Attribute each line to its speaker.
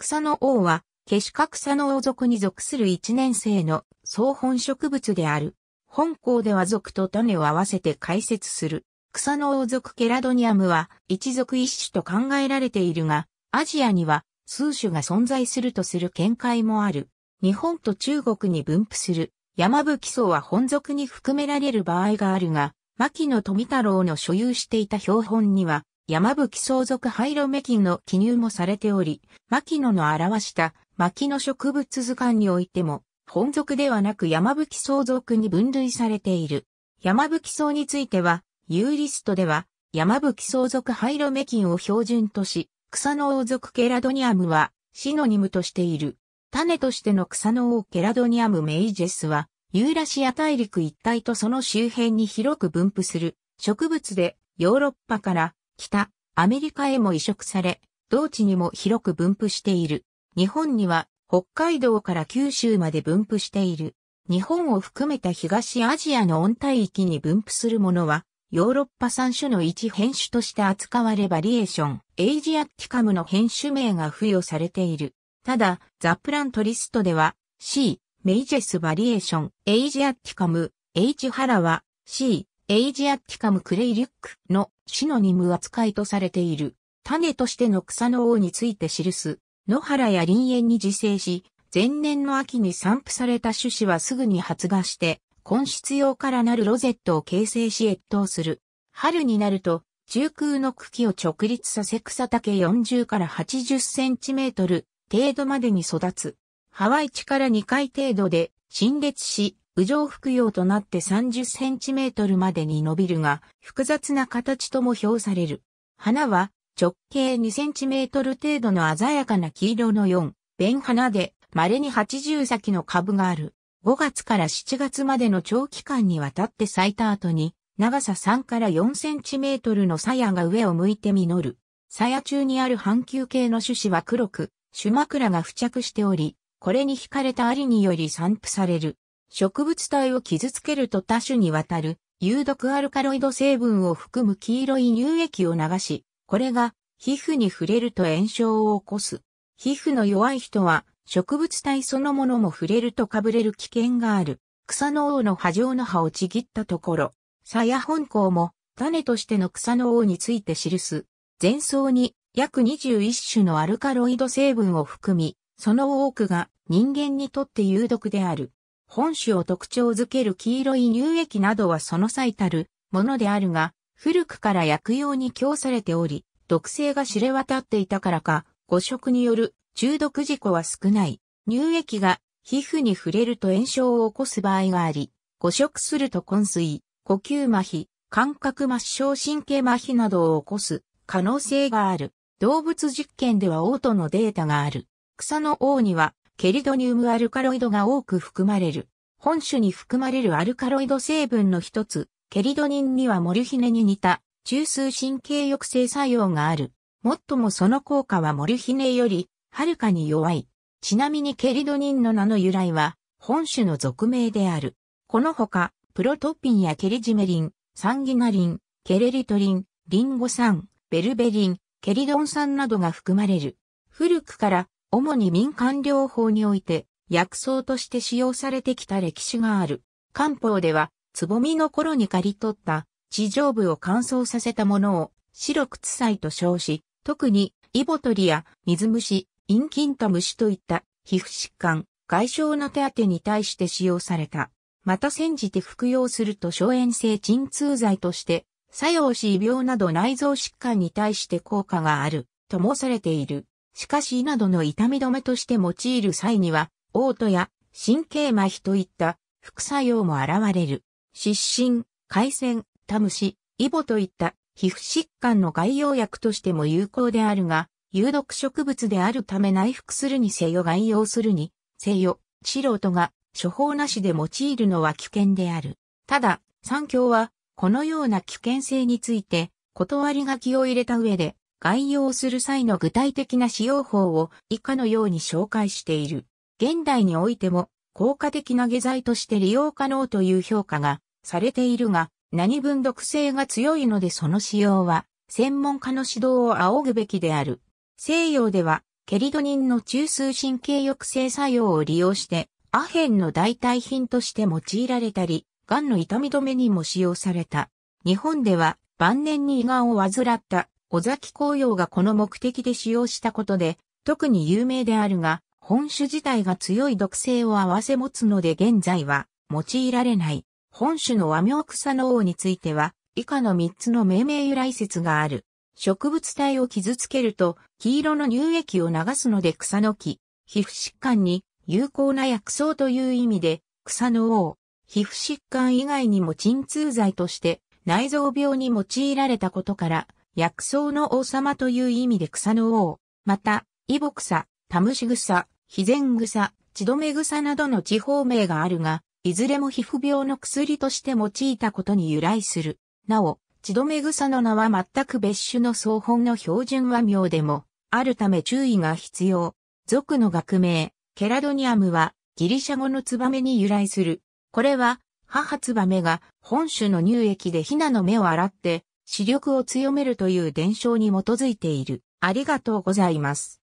Speaker 1: 草の王は、ケシカ草の王族に属する一年生の総本植物である。本校では族と種を合わせて解説する。草の王族ケラドニアムは一族一種と考えられているが、アジアには数種が存在するとする見解もある。日本と中国に分布する山吹草は本族に含められる場合があるが、牧野富太郎の所有していた標本には山吹相続廃炉メンの記入もされており、牧野の表した牧野植物図鑑においても、本属ではなく山吹相続に分類されている。山吹草については、ユーリストでは、山吹相続廃炉メンを標準とし、草の王族ケラドニアムは、シノニムとしている。種としての草の王ケラドニアムメイジェスは、ユーラシア大陸一帯とその周辺に広く分布する植物で、ヨーロッパから北、アメリカへも移植され、同地にも広く分布している。日本には北海道から九州まで分布している。日本を含めた東アジアの温帯域に分布するものは、ヨーロッパ産種の一変種として扱われバリエーション、エイジアッィカムの変種名が付与されている。ただ、ザプラントリストでは、C、メイジェスバリエーション、エイジアッィカム、H ハラは、C、エイジアッィカムクレイリュックのシノニム扱いとされている。種としての草の王について記す。野原や林園に自生し、前年の秋に散布された種子はすぐに発芽して、根室用からなるロゼットを形成し越冬する。春になると、中空の茎を直立させ草丈40から80センチメートル程度までに育つ。ハワイ地から2回程度で、陳列し、右上服用となって30センチメートルまでに伸びるが、複雑な形とも評される。花は直径2センチメートル程度の鮮やかな黄色の4、弁花で、稀に80先の株がある。5月から7月までの長期間にわたって咲いた後に、長さ3から4センチメートルの鞘が上を向いて実る。鞘中にある半球形の種子は黒く、種枕が付着しており、これに惹かれたアリにより散布される。植物体を傷つけると多種にわたる有毒アルカロイド成分を含む黄色い乳液を流し、これが皮膚に触れると炎症を起こす。皮膚の弱い人は植物体そのものも触れるとかぶれる危険がある。草の王の波状の葉をちぎったところ、鞘本校も種としての草の王について記す。前奏に約21種のアルカロイド成分を含み、その多くが人間にとって有毒である。本種を特徴づける黄色い乳液などはその最たるものであるが、古くから薬用に供されており、毒性が知れ渡っていたからか、誤食による中毒事故は少ない。乳液が皮膚に触れると炎症を起こす場合があり、誤食すると昏睡、呼吸麻痺、感覚末梢神経麻痺などを起こす可能性がある。動物実験では嘔吐のデータがある。草の王にはケリドニウムアルカロイドが多く含まれる。本種に含まれるアルカロイド成分の一つ、ケリドニンにはモルヒネに似た中枢神経抑制作用がある。もっともその効果はモルヒネよりはるかに弱い。ちなみにケリドニンの名の由来は本種の俗名である。このほか、プロトピンやケリジメリン、サンギナリン、ケレリトリン、リンゴ酸、ベルベリン、ケリドン酸などが含まれる。古くから主に民間療法において薬草として使用されてきた歴史がある。漢方では、つぼみの頃に刈り取った地上部を乾燥させたものを白くつさいと称し、特にイボトリや水虫、陰菌と虫といった皮膚疾患、外傷の手当に対して使用された。また煎じて服用すると消炎性鎮痛剤として作用し異病など内臓疾患に対して効果があるともされている。しかしなどの痛み止めとして用いる際には、嘔吐や神経麻痺といった副作用も現れる。湿疹、海鮮、タムシ、イボといった皮膚疾患の外用薬としても有効であるが、有毒植物であるため内服するにせよ外用するにせよ、素人が処方なしで用いるのは危険である。ただ、三教はこのような危険性について断り書きを入れた上で概要する際の具体的な使用法を以下のように紹介している。現代においても効果的な下剤として利用可能という評価がされているが、何分毒性が強いのでその使用は専門家の指導を仰ぐべきである。西洋ではケリドニンの中枢神経抑制作用を利用してアヘンの代替品として用いられたり、癌の痛み止めにも使用された。日本では晩年に胃がんを患った尾崎紅葉がこの目的で使用したことで、特に有名であるが、本種自体が強い毒性を併せ持つので現在は用いられない。本種の和名草の王については、以下の3つの命名由来説がある。植物体を傷つけると、黄色の乳液を流すので草の木。皮膚疾患に有効な薬草という意味で、草の王。皮膚疾患以外にも鎮痛剤として、内臓病に用いられたことから、薬草の王様という意味で草の王、また、イボ草、タムシ草、ヒゼン草、チドメ草などの地方名があるが、いずれも皮膚病の薬として用いたことに由来する。なお、チドメ草の名は全く別種の草本の標準和名でも、あるため注意が必要。俗の学名、ケラドニアムは、ギリシャ語のツバメに由来する。これは、母ツバメが本種の乳液でヒナの目を洗って視力を強めるという伝承に基づいている。ありがとうございます。